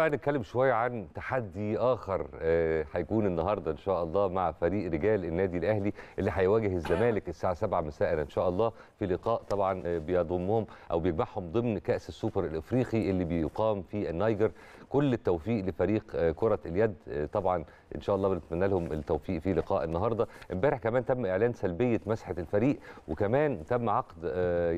بقى نتكلم شوية عن تحدي آخر آه، هيكون النهاردة إن شاء الله مع فريق رجال النادي الأهلي اللي هيواجه الزمالك الساعة 7 مساء إن شاء الله في لقاء طبعا آه، بيضمهم أو بيجمعهم ضمن كأس السوبر الإفريقي اللي بيقام في النيجر كل التوفيق لفريق آه، كرة اليد طبعا إن شاء الله بنتمنى لهم التوفيق في لقاء النهاردة امبارح كمان تم إعلان سلبية مسحة الفريق وكمان تم عقد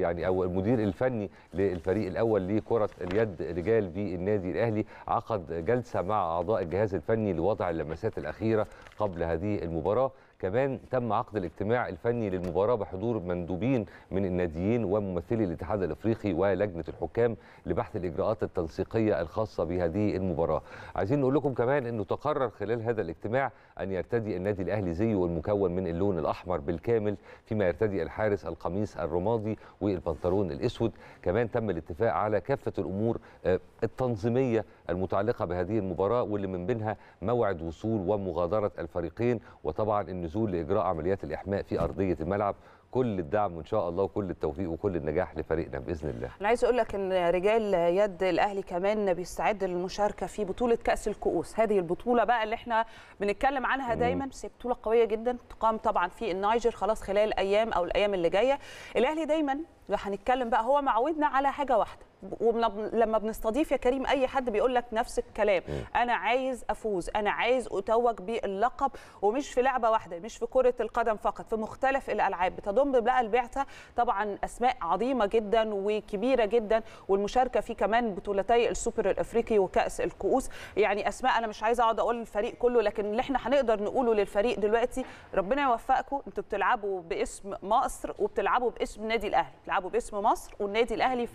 يعني أو المدير الفني للفريق الأول لكرة اليد رجال بالنادي الأهلي عقد جلسه مع اعضاء الجهاز الفني لوضع اللمسات الاخيره قبل هذه المباراه كمان تم عقد الاجتماع الفني للمباراه بحضور مندوبين من الناديين وممثلي الاتحاد الافريقي ولجنه الحكام لبحث الاجراءات التنسيقيه الخاصه بهذه المباراه. عايزين نقول لكم كمان انه تقرر خلال هذا الاجتماع ان يرتدي النادي الاهلي زيه المكون من اللون الاحمر بالكامل فيما يرتدي الحارس القميص الرمادي والبنطلون الاسود، كمان تم الاتفاق على كافه الامور آه، التنظيميه المتعلقه بهذه المباراه واللي من بينها موعد وصول ومغادره الفريقين وطبعا ان النزول لاجراء عمليات الاحماء في ارضيه الملعب كل الدعم ان شاء الله وكل التوفيق وكل النجاح لفريقنا باذن الله. انا عايز اقول لك ان رجال يد الاهلي كمان بيستعد للمشاركه في بطوله كاس الكؤوس، هذه البطوله بقى اللي احنا بنتكلم عنها دايما بس بطوله قويه جدا تقام طبعا في النايجر خلاص خلال ايام او الايام اللي جايه. الاهلي دايما هنتكلم بقى هو معودنا على حاجه واحده ولما بنستضيف يا كريم اي حد بيقول لك نفس الكلام انا عايز افوز انا عايز اتوج باللقب ومش في لعبه واحده مش في كره القدم فقط في مختلف الالعاب تضم بقى البعثه طبعا اسماء عظيمه جدا وكبيره جدا والمشاركه فيه كمان بطولتي السوبر الافريقي وكاس الكؤوس يعني اسماء انا مش عايزه اقعد اقول الفريق كله لكن اللي احنا هنقدر نقوله للفريق دلوقتي ربنا يوفقكم انتوا بتلعبوا باسم مصر وبتلعبوا باسم النادي الاهلي بتلعبوا باسم مصر والنادي الاهلي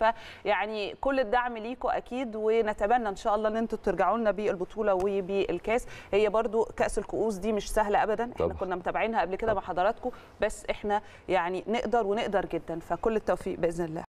فيعني كل الدعم ليكم اكيد ونتمنى ان شاء الله ان انتوا ترجعوا لنا بالبطوله وبالكاس هي برده كاس الكؤوس دي مش سهله ابدا احنا طبعا. كنا متابعينها قبل كده مع حضراتكم بس احنا يعني نقدر ونقدر جدا فكل التوفيق باذن الله